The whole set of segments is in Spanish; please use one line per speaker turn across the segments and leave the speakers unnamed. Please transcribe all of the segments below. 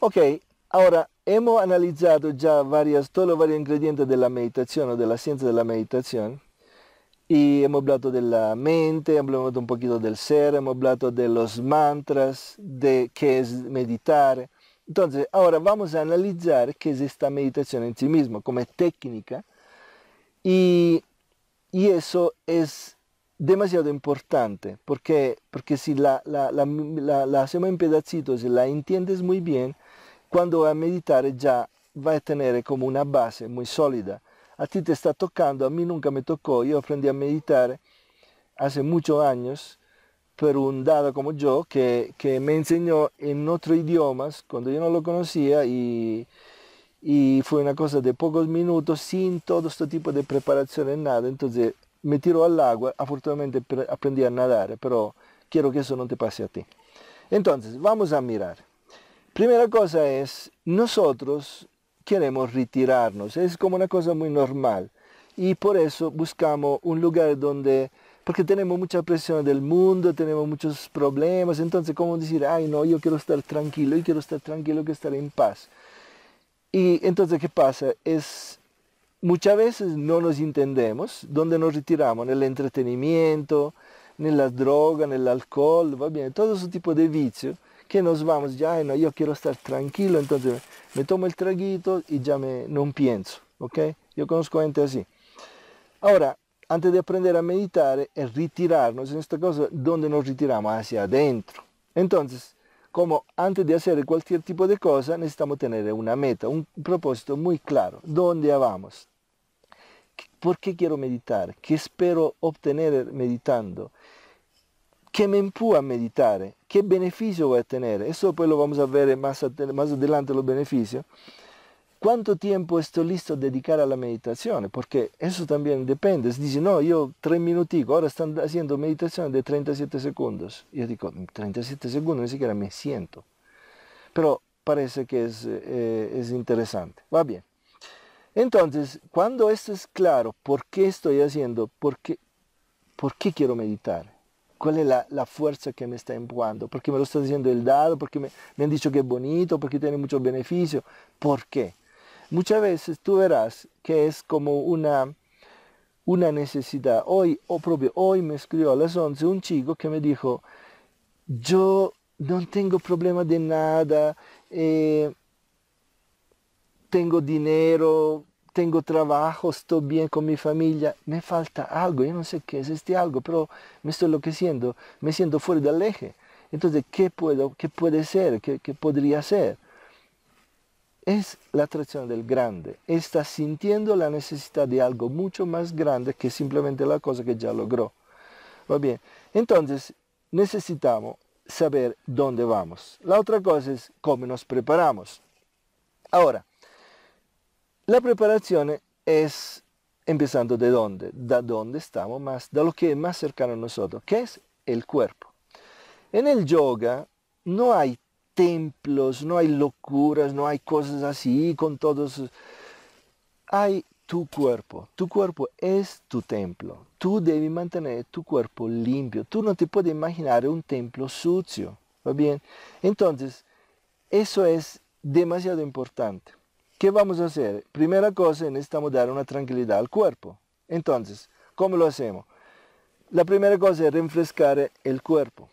Ok, ora abbiamo analizzato già varias, todos los varios ingredientes de la o de la ciencia de Y hemos hablado de la mente, hemos hablado un poquito del ser, hemos hablado de los mantras, de qué es meditar. Entonces, ahora vamos a analizar qué es esta meditación en sí mismo, como técnica. Y, eso es demasiado importante, porque, porque si la, hacemos en pedacitos y la entiendes muy bien, cuando va a meditar ya va a tener como una base muy sólida a ti te está tocando, a mí nunca me tocó. Yo aprendí a meditar hace muchos años por un dado como yo que, me enseñó en otro idioma cuando yo no lo conocía y, y, fue una cosa de pocos minutos sin todo este tipo de preparación en nada. Entonces me tiró al agua, afortunadamente aprendí a nadar, pero quiero que eso no te pase a ti. Entonces, vamos a mirar. Primera cosa es, nosotros queremos retirarnos. Es como una cosa muy normal. Y por eso buscamos un lugar donde, porque tenemos mucha presión del mundo, tenemos muchos problemas, entonces cómo decir, ay no, yo quiero estar tranquilo, yo quiero estar tranquilo, quiero estar en paz. Y entonces, ¿qué pasa? Es, muchas veces no nos entendemos, ¿dónde nos retiramos, en el entretenimiento, en la droga, en el alcohol, va bien, todo ese tipo de vicios, que nos vamos, ya no, yo quiero estar tranquilo, entonces me tomo el traguito y ya me, no pienso, ¿ok? Yo conozco gente así. Ahora, antes de aprender a meditar, es retirarnos, en esta cosa, ¿Dónde nos retiramos? Hacia adentro. Entonces, como antes de hacer cualquier tipo de cosa, necesitamos tener una meta, un propósito muy claro, dónde vamos, ¿Por qué quiero meditar? ¿Qué espero obtener meditando? ¿Qué me empuja a meditar, qué beneficio voy a tener, eso pues lo vamos a ver más, adelante los beneficios, cuánto tiempo estoy listo a dedicar a la meditación, porque eso también depende, si dice, no, yo tres minutitos, ahora están haciendo meditación de 37 segundos, yo digo, 37 segundos, ni siquiera me siento, pero parece que eh, es, interesante, va bien. Entonces, cuando esto es claro, ¿por qué estoy haciendo? por qué quiero meditar? qual è la, la, fuerza che me sta empujando, Perché me lo sta diciendo il dado, Perché me, me, han dicho che è bonito, Perché tiene molto beneficio? Perché? Muchas veces tú verás que es como una, una necesidad. Hoy, o propio hoy me escribió a las 11 un chico que me dijo, yo no tengo problema de nada, eh, tengo dinero, tengo trabajo, estoy bien con mi familia, me falta algo, yo no sé qué es este algo, pero me estoy enloqueciendo, me siento fuera del eje. Entonces, ¿qué, puedo, qué puede ser? ¿Qué, podría ser? Es la atracción del grande. Está sintiendo la necesidad de algo mucho más grande que simplemente la cosa que ya logró. Va bien. Entonces, necesitamos saber dónde vamos. La otra cosa es cómo nos preparamos. Ahora, la preparación es empezando de dónde, de dónde estamos más, de lo que es más cercano a nosotros, que es el cuerpo. En el yoga no hay templos, no hay locuras, no hay cosas así con todos. Hay tu cuerpo, tu cuerpo es tu templo. Tú debes mantener tu cuerpo limpio. Tú no te puedes imaginar un templo sucio, ¿va bien? Entonces, eso es demasiado importante. ¿Qué vamos a hacer? Primera cosa, necesitamos dar una tranquilidad al cuerpo. Entonces, ¿cómo lo hacemos? La primera cosa es refrescar el cuerpo.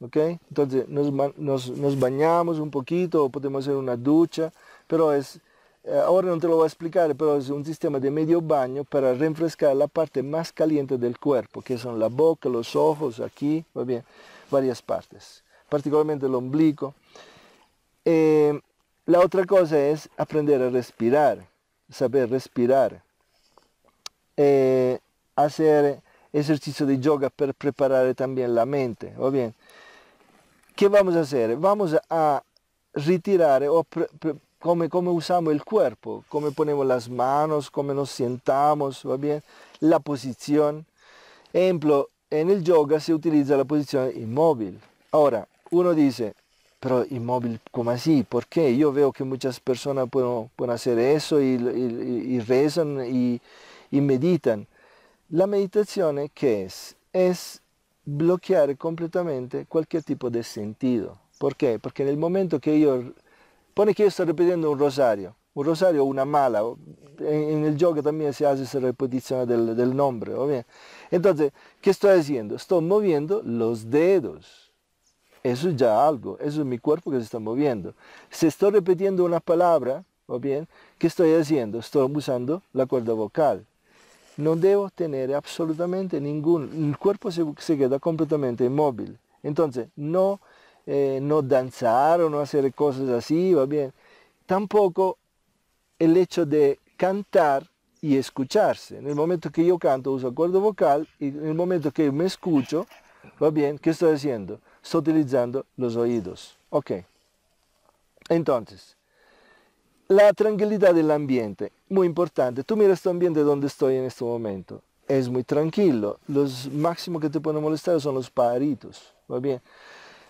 ¿ok? Entonces, nos, bañamos un poquito, podemos hacer una ducha, pero es, eh, ahora no te lo voy a explicar, pero es un sistema de medio baño para refrescar la parte más caliente del cuerpo, que son la boca, los ojos, aquí, bien, varias partes, particularmente el ombligo. Eh, La otra cosa es aprender a respirar, saber respirar, eh, hacer ejercicio de yoga para preparar también la mente. ¿o bien? ¿Qué vamos a hacer? Vamos a retirar o pre, pre, come, come, usamos el cuerpo, cómo ponemos las manos, cómo nos sentamos, ¿va bien? la posición. Ejemplo, en el yoga se utiliza la posición inmóvil. Ahora, uno dice, pero inmóvil, ¿cómo así? ¿Por qué? Yo veo que muchas personas pueden, hacer eso y, rezan y, meditan. La meditación, ¿eh? ¿qué es? Es bloquear completamente cualquier tipo de sentido. ¿Por qué? Porque en el momento que yo... Pone que yo estoy repitiendo un rosario, un rosario o una mala. En, el yoga también se hace esa repetición del, nombre. Entonces, ¿qué estoy haciendo? Estoy moviendo los dedos eso es ya algo, eso es mi cuerpo que se está moviendo. Si estoy repitiendo una palabra, o bien, ¿qué estoy haciendo? Estoy usando la cuerda vocal. No debo tener absolutamente ningún, el cuerpo se, queda completamente inmóvil. Entonces, no, eh, no danzar o no hacer cosas así, va bien. Tampoco el hecho de cantar y escucharse. En el momento que yo canto uso acuerdo vocal y en el momento que me escucho, va bien, ¿qué estoy haciendo? utilizando los oídos. Ok. Entonces, la tranquilidad del ambiente, muy importante. Tú mira tu ambiente donde estoy en este momento. Es muy tranquilo. Los máximos que te pueden molestar son los pajaritos. ¿Va bien?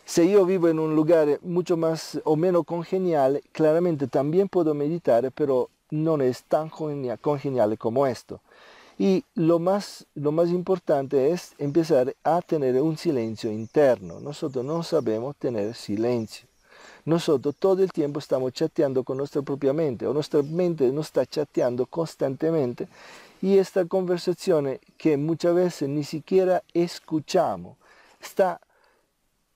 Si yo vivo en un lugar mucho más o menos congenial, claramente también puedo meditar, pero no es tan congenial como esto. Y lo más, lo más importante es empezar a tener un silencio interno. Nosotros no sabemos tener silencio. Nosotros todo el tiempo estamos chateando con nuestra propia mente o nuestra mente nos está chateando constantemente y esta conversación que muchas veces ni siquiera escuchamos está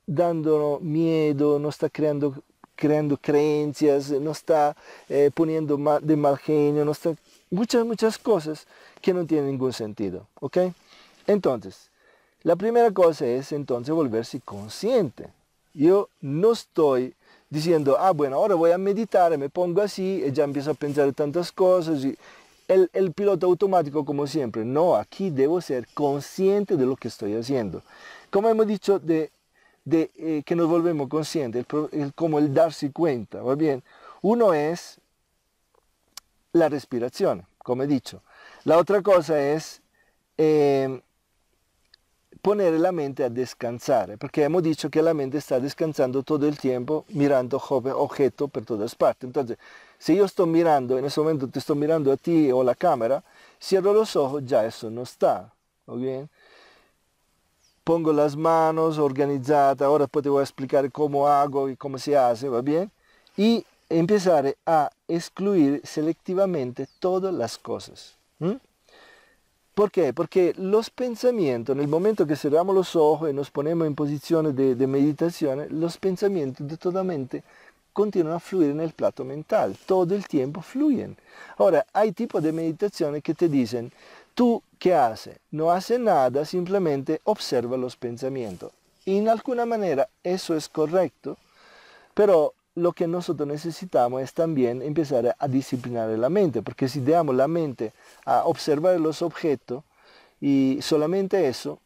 dándonos miedo, nos está creando, creando creencias, nos está eh, poniendo de mal genio, nos está muchas, muchas cosas que no tienen ningún sentido. ¿Ok? Entonces, la primera cosa es entonces volverse consciente. Yo no estoy diciendo, ah, bueno, ahora voy a meditar, me pongo así y ya empiezo a pensar tantas cosas. Y el, piloto automático como siempre. No, aquí debo ser consciente de lo que estoy haciendo. Como hemos dicho de de eh, que nos volvemos conscientes, como el darse cuenta, ¿va bien? Uno es la respiración, como he dicho. La otra cosa es eh, poner la mente a descansar, eh, porque hemos dicho que la mente está descansando todo el tiempo mirando objeto por todas partes. Entonces, si yo estoy mirando, en ese momento te estoy mirando a ti o la cámara, cierro los ojos, ya eso no está. ¿o bien? Pongo las manos organizadas, ahora después te voy a explicar cómo hago y cómo se hace, ¿va bien? Y empezar a excluir selectivamente todas las cosas. ¿Por qué? Porque los pensamientos, en el momento que cerramos los ojos y nos ponemos en posición de, meditación, los pensamientos de toda mente continúan a fluir en el plato mental, todo el tiempo fluyen. Ahora, hay tipos de meditaciones que te dicen, tú qué haces, no haces nada, simplemente observa los pensamientos. Y en alguna manera eso es correcto, pero lo que nosotros necesitamos es también empezar a disciplinar la mente, porque si damos la mente a observar los objetos y solamente eso,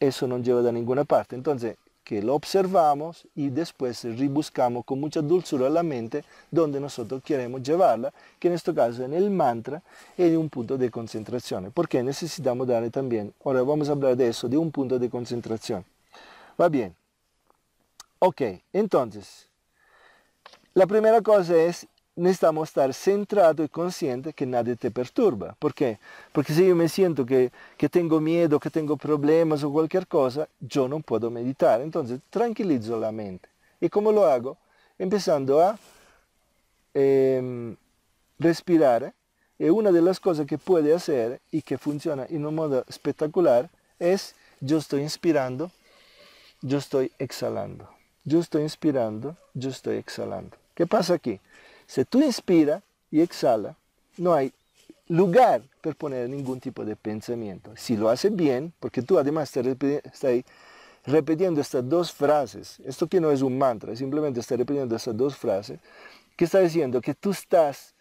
eso no lleva a ninguna parte. Entonces, que lo observamos y después rebuscamos con mucha dulzura la mente donde nosotros queremos llevarla, que en este caso en el mantra en un punto de concentración, porque necesitamos darle también, ahora vamos a hablar de eso, de un punto de concentración. Va bien. Ok, entonces, la primera cosa es, necesitamos estar centrado y consciente que nadie te perturba. ¿Por qué? Porque si yo me siento que, tengo miedo, que tengo problemas o cualquier cosa, yo no puedo meditar. Entonces, tranquilizo la mente. ¿Y cómo lo hago? Empezando a em, respirar. Y eh, una de las cosas que puede hacer y que funciona en un modo espectacular es yo estoy inspirando, yo estoy exhalando. Yo estoy inspirando, yo estoy exhalando. ¿Qué pasa aquí? Si tú inspira y exhala, no hay lugar para poner ningún tipo de pensamiento. Si lo hace bien, porque tú además estás repitiendo estas dos frases, esto que no es un mantra, simplemente estás repitiendo estas dos frases, que está diciendo que tú estás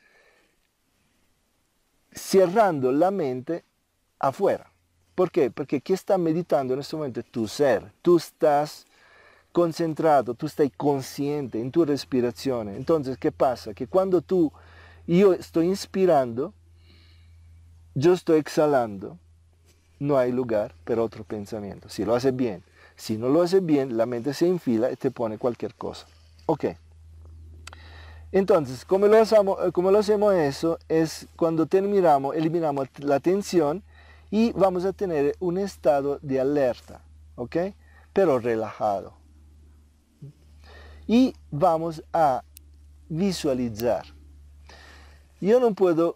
cerrando la mente afuera. ¿Por qué? Porque ¿qué está meditando en este momento? Tu ser. Tú estás concentrado, tú estás consciente en tu respiración. Entonces, ¿qué pasa? Que cuando tú, yo estoy inspirando, yo estoy exhalando, no hay lugar para otro pensamiento, si lo haces bien. Si no lo hace bien, la mente se enfila y te pone cualquier cosa. Ok. Entonces, como lo, hacemos, eh, como lo hacemos eso, es cuando terminamos, eliminamos la tensión y vamos a tener un estado de alerta, ¿ok? Pero relajado y vamos a visualizar. Yo no puedo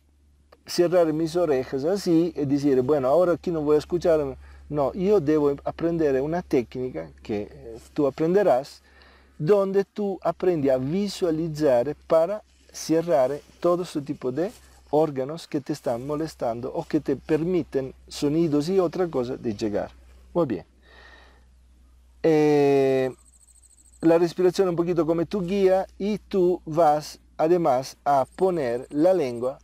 cerrar mis orejas así y decir, bueno, ahora aquí no voy a escuchar. No, yo debo aprender una técnica que eh, tú aprenderás, donde tú aprendes a visualizar para cerrar todo ese tipo de órganos que te están molestando o que te permiten sonidos y otra cosa de llegar. Muy bien. Eh, la respiración un poquito como tu guía y tú vas además a poner la lengua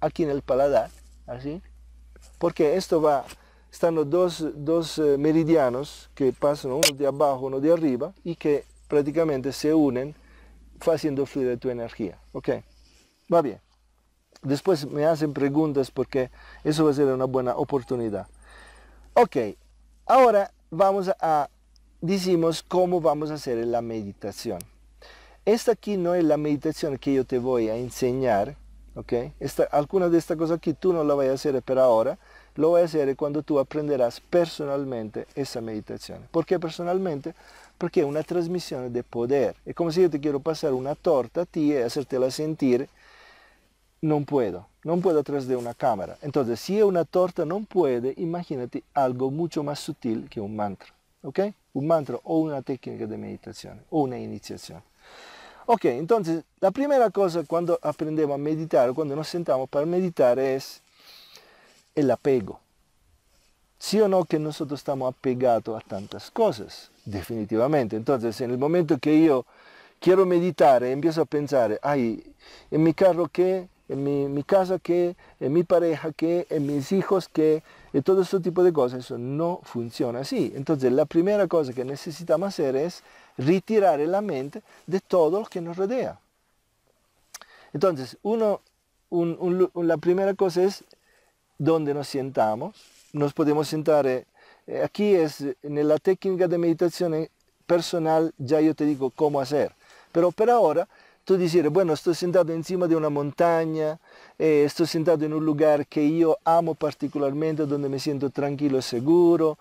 aquí en el paladar, así, porque esto va, están dos, dos eh, meridianos que pasan uno de abajo, uno de arriba y que prácticamente se unen haciendo fluir tu energía, ¿ok? Va bien. Después me hacen preguntas porque eso va a ser una buena oportunidad. Ok, ahora vamos a decimos cómo vamos a hacer la meditación. Esta aquí no es la meditación que yo te voy a enseñar, ¿ok? Esta, alguna de estas cosas aquí tú no la vas a hacer por ahora, lo vas a hacer cuando tú aprenderás personalmente esa meditación. ¿Por qué personalmente? Porque es una transmisión de poder. Es como si yo te quiero pasar una torta a ti y hacértela sentir, no puedo, no puedo atrás de una cámara. Entonces, si una torta no puede, imagínate algo mucho más sutil que un mantra. ¿ok? Un mantra o una tecnica di meditazione o una iniziazione. Ok, entonces la primera cosa quando aprendiamo a meditar, quando nos sentiamo per meditare, è el apego. Sí o no che noi stiamo apegados a tantas cose, definitivamente. Entonces, en el momento che io quiero meditar, empiezo a pensare, ai, en mi carro che en mi, casa, que en mi pareja, que en mis hijos, que en eh, todo este tipo de cosas. Eso no funciona así. Entonces la primera cosa que necesitamos hacer es retirar la mente de todo lo que nos rodea. Entonces, uno, la primera cosa es dónde nos sentamos. Nos podemos sentar, eh, eh, aquí es en la técnica de meditación personal, ya yo te digo cómo hacer. Pero por ahora Tú decir, bueno, estoy sentado encima de una montaña, eh, estoy sentado en un lugar que yo amo particularmente, donde me siento tranquilo, y seguro.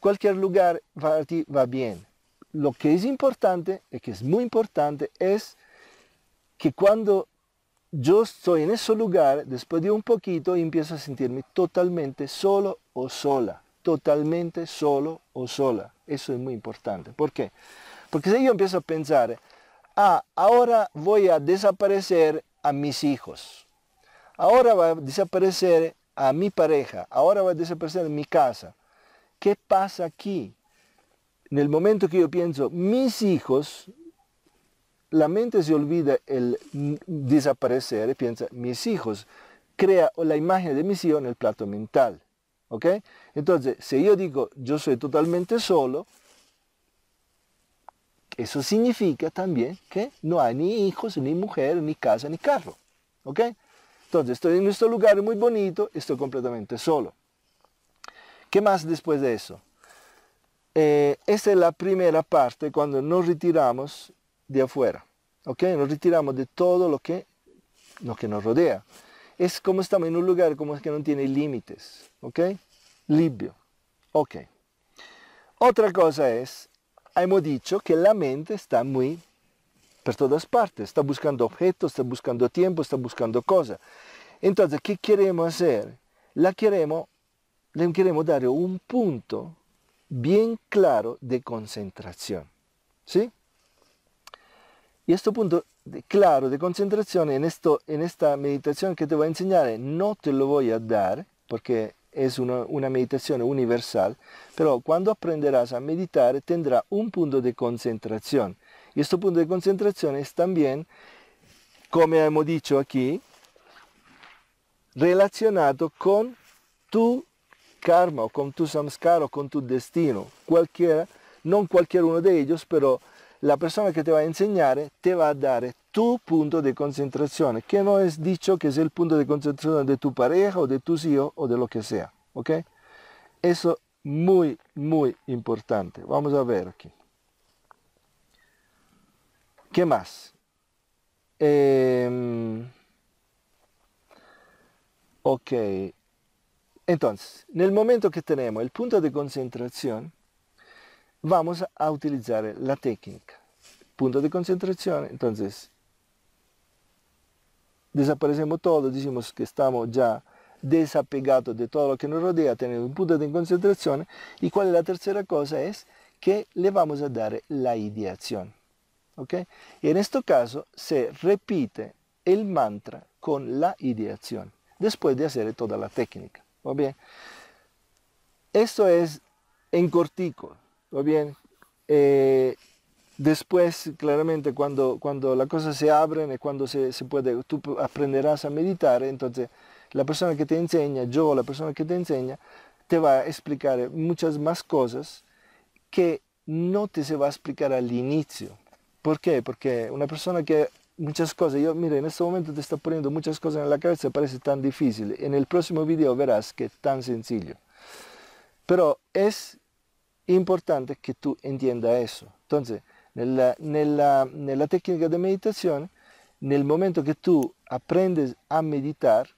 Cualquier lugar para ti va bien. Lo que es importante, y que es muy importante, es que cuando yo estoy en ese lugar, después de un poquito empiezo a sentirme totalmente solo o sola. Totalmente solo o sola. Eso es muy importante. ¿Por qué? Porque si yo empiezo a pensar, ah, ahora voy a desaparecer a mis hijos, ahora va a desaparecer a mi pareja, ahora va a desaparecer mi casa. ¿Qué pasa aquí? En el momento que yo pienso, mis hijos, la mente se olvida el desaparecer piensa, mis hijos, crea la imagen de mis hijos en el plato mental. ¿ok? Entonces, si yo digo, yo soy totalmente solo, eso significa también que no hay ni hijos, ni mujer, ni casa, ni carro. ¿Ok? Entonces estoy en nuestro lugar muy bonito, estoy completamente solo. ¿Qué más después de eso? Eh, esa es la primera parte cuando nos retiramos de afuera. ¿Ok? Nos retiramos de todo lo que, nos rodea. Es como estamos en un lugar como que no tiene límites. ¿Ok? Libio, Ok. Otra cosa es Abbiamo detto che la mente sta muy por todas partes, sta buscando objetos, sta buscando tempo, sta buscando cosas. Entonces, che queremos hacer? La queremos, le queremos dare un punto bien claro di concentrazione. ¿Sí? Y este punto de, claro de concentración en, esto, en esta meditación que te voy a enseñar no te lo voy a dar porque es una, una, meditación universal, pero cuando aprenderás a meditare tendrá un punto di concentrazione. Questo este punto de concentración es también, come abbiamo detto qui, relacionado con tu karma, o con tu samskara, o con tu destino. Qualche, non qualcuno di ellos, però la persona che te va a insegnare te va a dare tu punto de concentración, que no es dicho que es el punto de concentración de tu pareja o de tu tío o de lo que sea. ¿Ok? Eso muy, muy importante. Vamos a ver aquí. ¿Qué más? Em, ok. Entonces, en el momento que tenemos el punto de concentración, vamos a utilizar la técnica. Punto de concentración, entonces, desaparecemos todos, decimos que estamos ya desapegados de todo lo que nos rodea, tenemos un punto de concentración. Y cuál es la tercera cosa es que le vamos a dar la ideación. okay Y en este caso se repite el mantra con la ideación, después de hacer toda la técnica. bien? Esto es en cortico. bien? Eh, Después, claramente, cuando, cuando las cosas se abren y cuando se, puede, tú aprenderás a meditar, entonces la persona que te enseña, yo, la persona que te enseña, te va a explicar muchas más cosas que no te se va a explicar al inicio. ¿Por qué? Porque una persona que muchas cosas, yo, mire, en este momento te está poniendo muchas cosas en la cabeza, parece tan difícil. En el próximo video verás que es tan sencillo. Pero es importante que tú entiendas eso. Entonces, en la técnica de meditación, en el momento que tú aprendes a meditar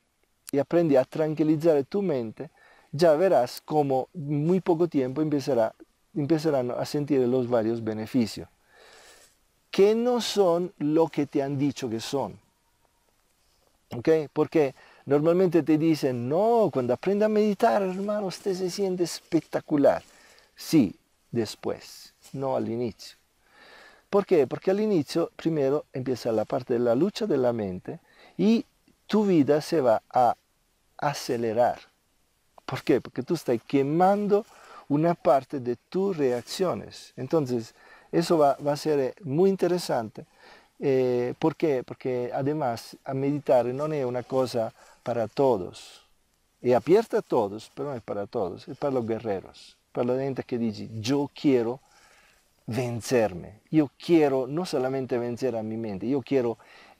y aprendes a tranquilizar tu mente, ya verás cómo muy poco tiempo empezarán a sentir los varios beneficios, que no son lo que te han dicho que son. ¿Ok? Porque normalmente te dicen, no, cuando aprenda a meditar, hermano, usted se siente espectacular. Sí, después, no al inicio. ¿Por qué? Porque al inicio, primero, empieza la parte de la lucha de la mente y tu vida se va a acelerar. ¿Por qué? Porque tú estás quemando una parte de tus reacciones. Entonces, eso va, a ser eh, muy interesante. Eh, ¿Por qué? Porque además a meditar no es una cosa para todos. Es abierta a todos, pero no es para todos, es para los guerreros, para la gente que dice, yo quiero vencerme. Yo quiero no solamente vencer a mi mente, yo quiero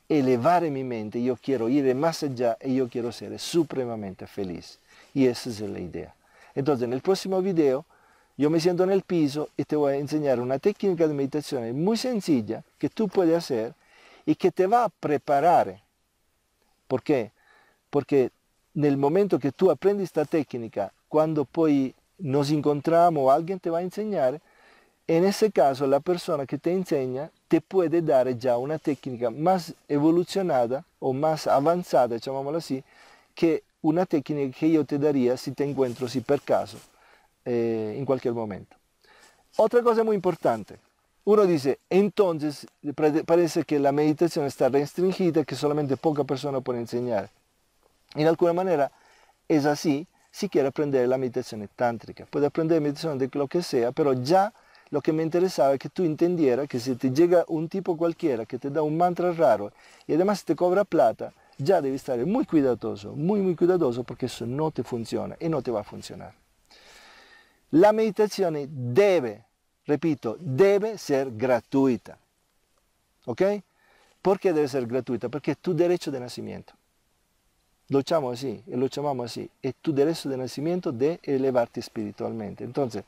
elevar mi mente, yo quiero ir más allá y yo quiero ser supremamente feliz. Y esa es la idea. Entonces, en el próximo video, yo me siento en el piso y te voy a enseñar una técnica de meditación muy sencilla que tú puedes hacer y que te va a preparar. ¿Por qué? Porque en el momento que tú aprendes esta técnica, cuando poi nos encontramos alguien te va a enseñar, en ese caso la persona que te enseña te puede dar ya una técnica más evolucionada o más avanzada, llamémoslo así, que una técnica que yo te daría si te encuentro, si per caso, eh, en cualquier momento. Otra cosa muy importante. Uno dice, entonces parece que la meditación está restringida, que solamente poca persona puede enseñar. En alguna manera es así si quiere aprender la meditación tántrica. Puede aprender meditación de lo que sea, pero ya lo que me interesaba es que tú entendieras que si te llega un tipo cualquiera que te da un mantra raro y además te cobra plata, ya debes estar muy cuidadoso, muy, muy cuidadoso porque eso no te funciona y no te va a funcionar. La meditazione deve, repito, debe ser gratuita. ¿Ok? ¿Por qué debe ser gratuita? Porque es tu derecho de nacimiento. Lo llamamos así, lo llamamos así. Es tu derecho de nacimiento de elevarte espiritualmente. Entonces,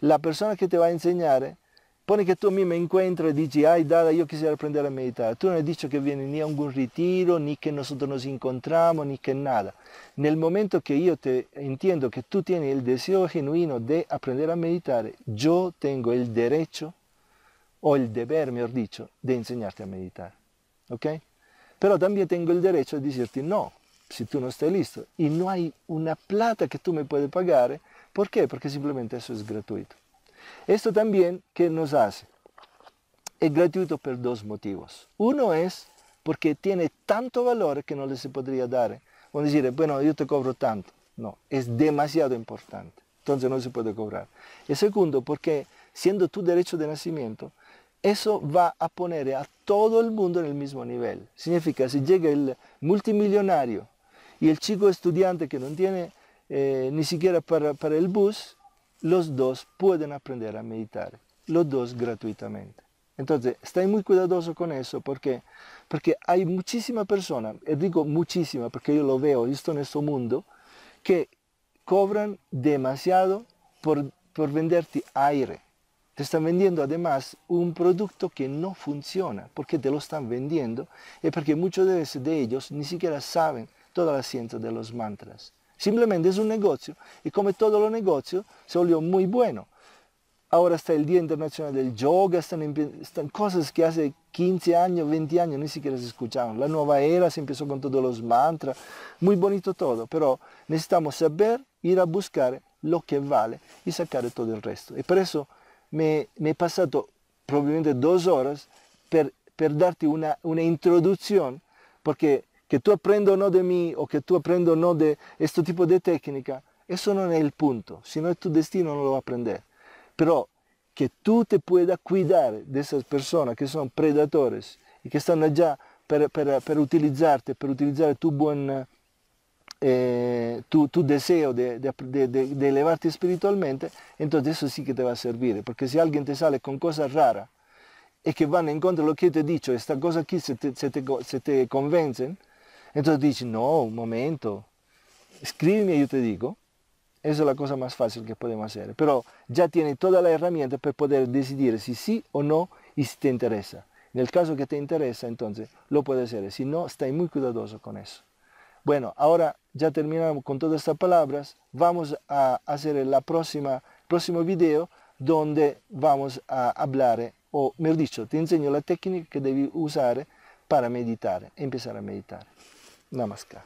la persona che ti va a insegnare, pone che tu mi incontri e dici, ah Dada, io quisiera apprendere a meditare. Tu non hai detto che vieni né a un ritiro, né che nosotros nos incontramos, ni che nada. Nel momento che io te entiendo che tu tieni il deseo genuino di apprendere a meditare, io tengo il derecho o il deber, mi mejor dicho, de insegnarti a meditare. ¿Ok? Però también tengo il derecho de dirti no, se tu non stai listo e non hai una plata che tu me puedes pagar, ¿Por qué? Porque simplemente eso es gratuito. Esto también ¿qué nos hace. Es gratuito por dos motivos. Uno es porque tiene tanto valor que no le se podría dar. O decir, bueno, yo te cobro tanto. No, es demasiado importante. Entonces no se puede cobrar. Y segundo, porque siendo tu derecho de nacimiento, eso va a poner a todo el mundo en el mismo nivel. Significa, si llega el multimillonario y el chico estudiante que no tiene eh, ni siquiera para, el bus, los dos pueden aprender a meditar, los dos gratuitamente. Entonces, estoy muy cuidadoso con eso, porque Porque hay muchísima persona, y eh, digo muchísima porque yo lo veo, visto en este mundo, que cobran demasiado por, por venderte aire. Te están vendiendo además un producto que no funciona, porque te lo están vendiendo y porque muchos de ellos ni siquiera saben toda la ciencia de los mantras. Simplemente es un negocio y como todos lo negocios se volvió muy bueno. Ahora está el Día Internacional del Yoga, están, están cosas que hace 15 años, 20 años ni siquiera se escuchaban. La nueva era se empezó con todos los mantras, muy bonito todo, pero necesitamos saber ir a buscar lo que vale y sacar todo el resto. Y por eso me, me he pasado probabilmente dos horas per, darte una, una introduzione, perché che tu aprendas o no di me o che tu aprendas o no di questo tipo di tecnica, questo non è il punto, se no es tuo destino, non lo va a aprender. Pero que tú te puedas cuidar de esas personas que son predadores y que están allá per, per, per utilizzarti, per utilizzare tu buon... Eh, tu, tu, deseo de, de, de, de, elevarte espiritualmente, entonces eso sì che ti va a servire, perché se alguien te sale con cosas raras e che vanno incontro a quello che que te he dicho, esta cosa qui se te, se te, se te convencen, Entonces dice, no, un momento, escríbeme y yo te digo. Esa es la cosa más fácil que podemos hacer. Pero ya tiene toda la herramienta para poder decidir si sí o no y si te interesa. En el caso que te interesa, entonces lo puedes hacer. Si no, estáis muy cuidadoso con eso. Bueno, ahora ya terminamos con todas estas palabras. Vamos a hacer el próximo video donde vamos a hablar, eh, o mejor dicho, te enseño la técnica que debes usar para meditar, empezar a meditar. Namaskar.